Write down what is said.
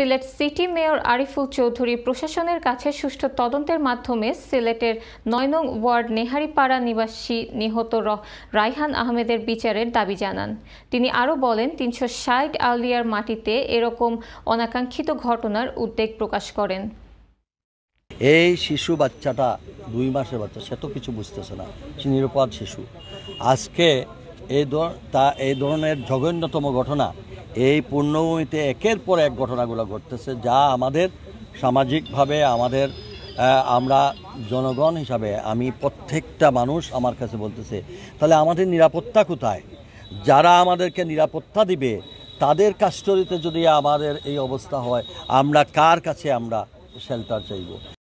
Sylhet city mayor Ariful Chowdhury প্রশাসনের কাছে সুষ্ঠু তদন্তের মাধ্যমে সিলেটের নয়নং ওয়ার্ড নেহারিপাড়া নিবাসী নিহত রাইহান আহমেদের বিচারের দাবি জানান তিনি আরও বলেন তিনশো ষাট আউলিয়ার মাটিতে এরকম অনাকাঙ্ক্ষিত ঘটনার উদ্বেগ প্রকাশ করেন এই শিশু বাচ্চাটা দুই মাসের বাচ্চা সে তো কিছু বুঝতেছে না সে নিরপরাধ শিশু আজকে এই তা এই ধরনের জঘন্যতম ঘটনা এই পূর্ণভূমিতে একের পর এক ঘটনাগুলো ঘটতেছে যা আমাদের সামাজিকভাবে আমাদের আমরা জনগণ হিসাবে আমি প্রত্যেকটা মানুষ আমার কাছে বলতেছে তাহলে আমাদের নিরাপত্তা কোথায় যারা আমাদেরকে নিরাপত্তা দিবে তাদের কাস্টরিতে যদি আমাদের এই অবস্থা হয় আমরা কার কাছে আমরা শেল্টার চাইব